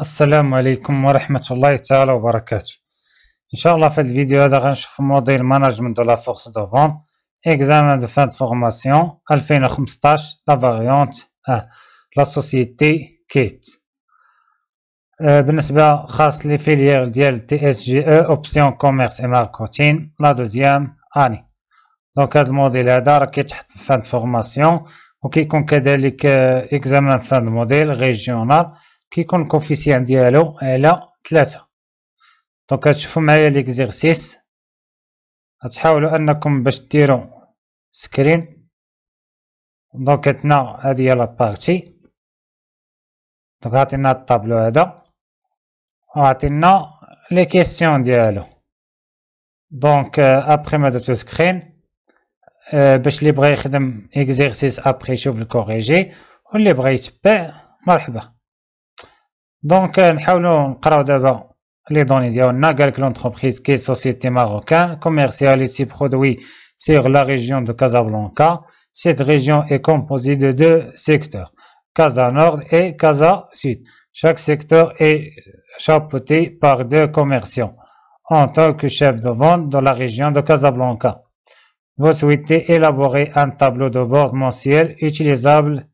السلام عليكم ورحمة الله تعالى وبركاته ان شاء الله في الفيديو هذا غنشوف موديل مانجمنت دو لا فورس دو فون اكزامان دو فان فورماسيون 2015 لا فاريونت اه لا سوسيتي كيت بالنسبة خاص لي فيليير ديال تي اس جي او اوبسيون كوميرس اي ماركوتين لا دوزيام اني دونك هاد الموديل هذا راه كيتحط في فان فورماسيون وكيكون كذلك اكزامان فان موديل ريجيونال كيكون الكوفيسيان ديالو على ثلاثة دونك هتشوفو معايا ليكزيرسيس غتحاولوا انكم باش ديرو سكرين دونك عندنا هادي هي لابارتي دونك عطينا الطابلو و وعطينا لي كيستيون ديالو دونك ابخي ما درتو سكرين آه، باش لي بغا يخدم اكزيرسيس ابخي يشوف الكوريجي واللي بغا يتبع مرحبا Donc, Donc euh, allons نقراو les de دوني qui qui qui société société commerciale كوميرسياليز se produit sur la région de Casablanca. Cette région est composée de deux secteurs, Casa Nord et Casa Sud. Chaque secteur est chapeauté par deux commerciaux en tant que chef de vente dans la région de Casablanca. Vous souhaitez élaborer un tableau de bord mensuel utilisable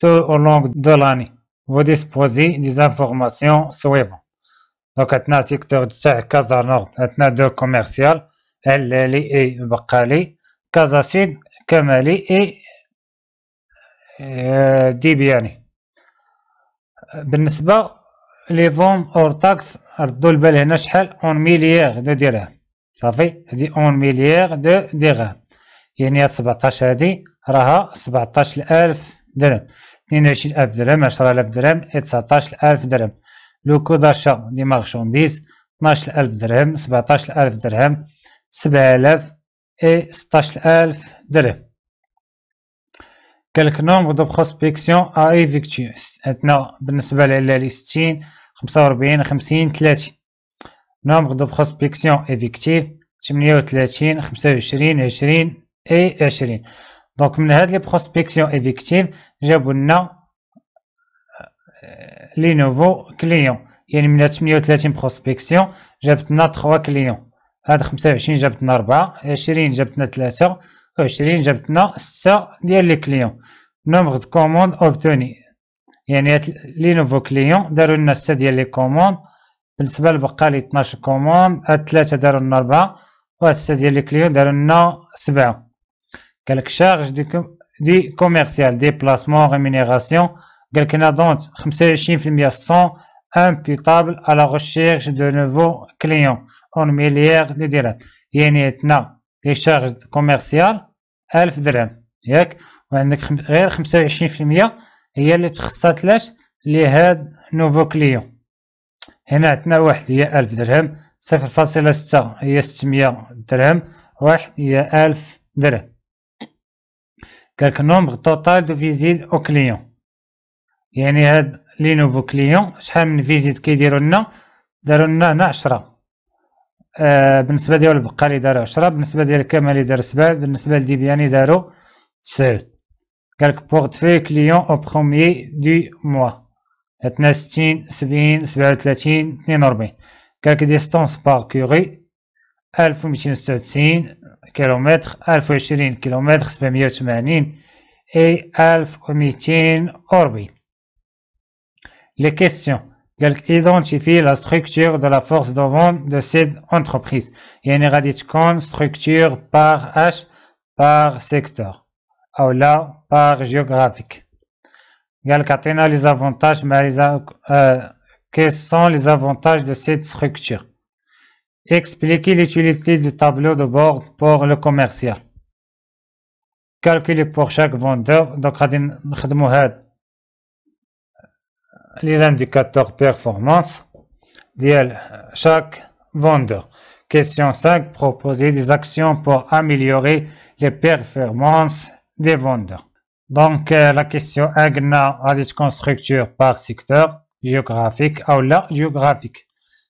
tout au long de l'année. vous disposez des informations suivantes. Donc, il y a secteur عندنا سيكتور تاع كازا نورد عندنا دو كوميرسيال هلالي اي بقالي كازا سيد كمالي اي Dibiani. بالنسبة لي فوم اور تاكس ردو البال هنا شحال اون مليار دو درهم صافي هادي اون مليار دو درهم يعني هاد سبعتاش هادي راها سبعتاش الف درهم 22 ألف درهم 10 ألف درهم 19 ألف درهم لو كو داشا لي مارشونديز ألف درهم 17 ألف درهم 7000 اي 16 ألف درهم كالك نومبر دو بروسبكسيون اي فيكتيوس هتنا بالنسبه لي 60 45 50 30 نومبر دو بروسبكسيون ايفيكتيف 38 25 20 اي 20 دونك من هاد لي بروسبكسيون ايفيكتيف جابوا لنا لي نوفو كليون يعني من هاد 38 بروسبكسيون جابت لنا 3 كليون هاد 25 جابت لنا 4 20 جابت لنا 3 20 جابت لنا 6 ديال لي كليون نومبر دو كوموند اوبتوني يعني هاد لي نوفو كليون داروا لنا 6 ديال لي كوموند بالنسبه لبقالي لي 12 كوموند هاد 3 داروا لنا 4 هاد 6 ديال لي كليون داروا لنا 7 قالك شارج دي كوم دي كوميرسيال ديبلاسمون ريمينيراسيون قالك هنا دونت 25% سون امبيتابل على ريشيرش دو نوفو كليون اون مليار دي درهم يعني عندنا لي شارج كوميرسيال 1000 درهم ياك وعندك غير 25% هي اللي تخصات لاش لهاد نوفو كليون هنا عندنا واحد هي 1000 درهم صفر فاصلة ستة هي 600 درهم واحد هي 1000 درهم كالك نومبغ توتال دو فيزيت او كليون يعني هاد لي نوفو كليون شحال من فيزيت كيديرو لنا دارو لنا هنا عشرة آه بالنسبة ديال البقالي دارو عشرة بالنسبة ديال الكمالي دار سبعة بالنسبة لديبياني دارو تسعود قالك بورتفي كليون او بخومي دو موا عندنا ستين سبعين سبعة وثلاثين اثنين وربعين قالك ديستونس باغ باركوري 1290 km 1020 km 780 et 1200 orbites. Les questions. Identifie la structure de la force de vente de cette entreprise. Il y a une structure par H, par secteur. Ou là, par géographique. Il a les avantages, mais quels sont les avantages de cette structure? Expliquez l'utilité du tableau de bord pour le commercial. Calculez pour chaque vendeur. Donc, les indicateurs performance de chaque vendeur. Question 5. Proposer des actions pour améliorer les performances des vendeurs. Donc, euh, la question 1, structure par secteur géographique ou la géographique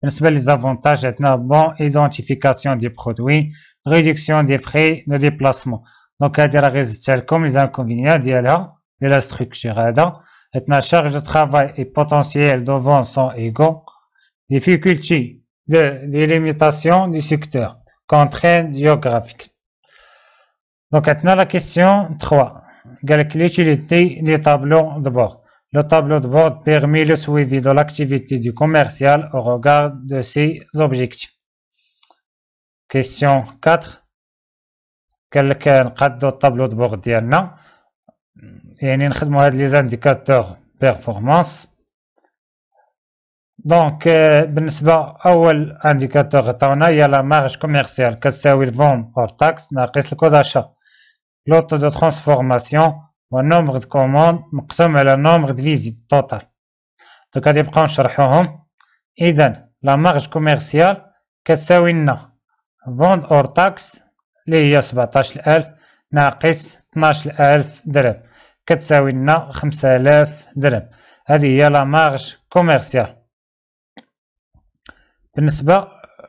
principaux les avantages étant bon identification des produits, réduction des frais de déplacement. Donc, à la a comme les inconvénients d'IA, la, de la structure. Et la charge de travail et potentiel de vente sont Difficulté de délimitation du secteur. Contraintes géographiques. Donc, maintenant la question 3. Quelle est l'utilité tableaux de bord? Le tableau de bord permet le suivi de l'activité du commercial au regard de ses objectifs. Question 4. Quelqu'un a le tableau de bord Il y a les indicateurs performance. Donc, بالنسبة euh, أول indicateur y هي la marge commerciale كتساوي le vente hors taxe a le coût d'achat. L'autre de transformation والنومبر دو كوموند مقسوم على نومبر دو فيزيت توتال دوك غادي نبقاو نشرحوهم اذا لا مارج كوميرسيال كتساوي لنا فوند اور تاكس اللي هي 17000 ناقص 12000 درهم كتساوي لنا 5000 درهم هذه هي لا مارج كوميرسيال بالنسبه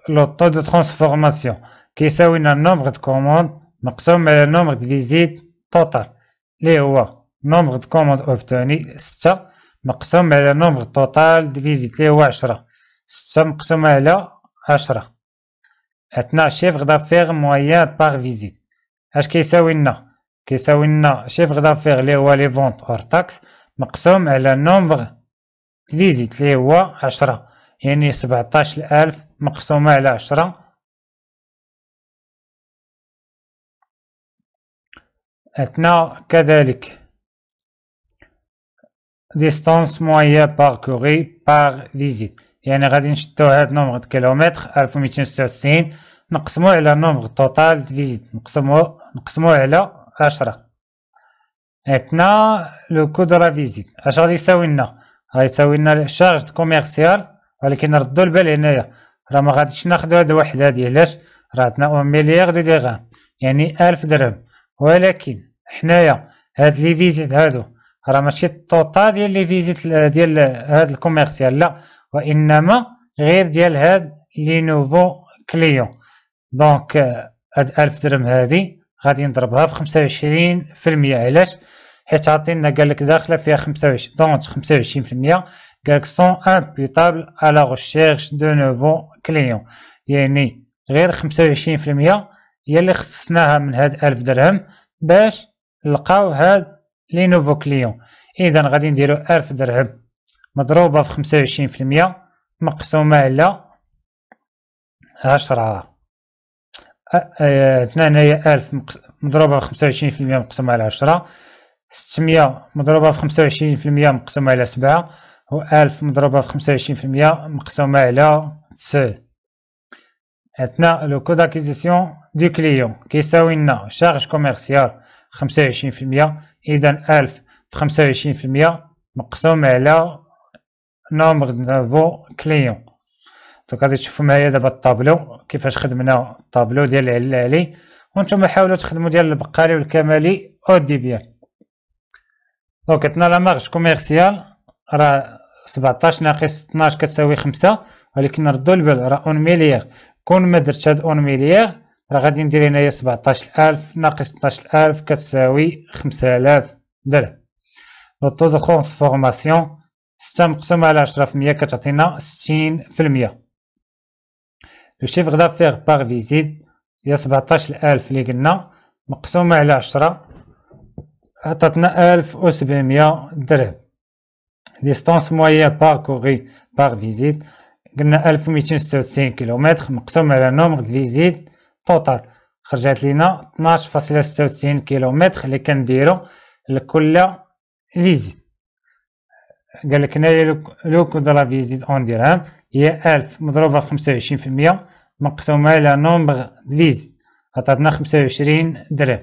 لو طو دو ترانسفورماسيون كيساوي لنا النومبر دو كوموند مقسوم على نومبر دو فيزيت توتال اللي هو نومبغ دو كوموند اوبتوني ستة مقسوم على نومبغ توتال دو فيزيت اللي هو عشرة ستة مقسوم على عشرة عندنا شيفغ دافيغ مويان باغ فيزيت اش كيساوي لنا كيساوي لنا شيفغ دافيغ اللي هو لي فونت اور تاكس مقسوم على نومبغ فيزيت اللي هو عشرة يعني سبعتاش الألف مقسومة على عشرة اثناء كذلك ديستونس مويا باركوري بار فيزيت يعني غادي نشدو هاد نومغ د كيلومتر 1266 نقسمو على نومغ توتال د فيزيت نقسمو نقسمو على عشرة اثناء لو دو لا فيزيت اش غادي يساوي لنا يساوي لنا د كوميرسيال ولكن ردو البال هنايا راه ما غاديش ناخدو هاد الوحدة هادي علاش راه عندنا اون مليار دو درهم يعني الف درهم ولكن حنايا هاد لي فيزيت هادو راه ماشي الطوطا ديال لي فيزيت ديال هاد الكوميرسيال لا وانما غير ديال هاد لي نوفو كليون دونك هاد 1000 درهم هادي غادي نضربها في 25% علاش حيت عاطينا قال لك داخله فيها 25 دونك 25% قال لك سون امبيتابل على غوشيرش دو نوفو كليون يعني غير 25% هي اللي خصصناها من هاد ألف درهم باش نلقاو هاد لي نوفو كليون اذا غادي نديرو ألف درهم مضروبة في خمسة وعشرين في المية مقسومة على عشرة هي ألف مضروبة في خمسة وعشرين في المية مقسومة على عشرة ستمية مضروبة في خمسة وعشرين في المية مقسومة على سبعة و ألف مضروبة في خمسة وعشرين في المية مقسومة على تسعود عندنا لو كود اكيزيسيون دو كليون كيساوي لنا شارج كوميرسيال خمسة وعشرين في المية اذا الف خمسة وعشرين في المية مقسوم على نومبر دو كليون دونك غادي تشوفوا معايا دابا الطابلو كيفاش خدمنا الطابلو ديال العلالي وانتم حاولوا تخدموا ديال البقالي والكمالي او ديبيان دونك عندنا لا مارج كوميرسيال راه 17 ناقص 12 كتساوي 5 ولكن نردو البال راه اون مليار كون ما درت هاد اون ميليغ راه غادي ندير هنايا سبعطاش الف ناقص طناش الف كتساوي خمسة الاف درهم لوطو دو خونس فورماسيون ستة مقسومة على عشرة في المية كتعطينا ستين في الميه لو شيفغ دافيغ باغ فيزيت هي سبعطاش الف لي قلنا مقسومة على عشرة عطاتنا الف و سبعميه درهم ديستونس مويان باغ كوغي باغ فيزيت قلنا 1296 كيلومتر مقسوم على نومغ فيزيت توتال خرجت لينا 12.96 كيلومتر اللي كنديرو لكل فيزيت قال لك هنايا لو كو دو لا فيزيت اون درهم هي 1000 مضروبه في 25% مقسومه على نومبر فيزيت عطاتنا 25 درهم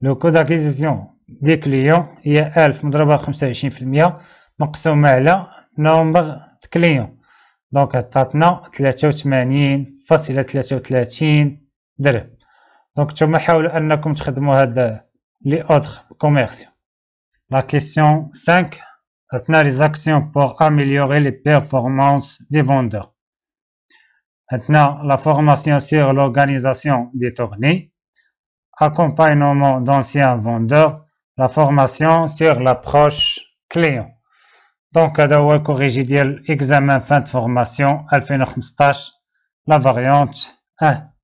لو كو داكيزيسيون دي كليون هي 1000 مضروبه في 25% مقسومه على نومبر كليون Donc, maintenant, treize cent huit mille, facile treize cent Donc, je vais essayer de vous expliquer comment utiliser ces outils. La question 5, Maintenant, les actions pour améliorer les performances des vendeurs. Maintenant, la formation sur l'organisation des tournées, accompagnement d'anciens vendeurs, la formation sur l'approche client. دونك هذا هو الكوريجي ديال اكزامان فان دو فورماسيون 2015 لا فاريونت اه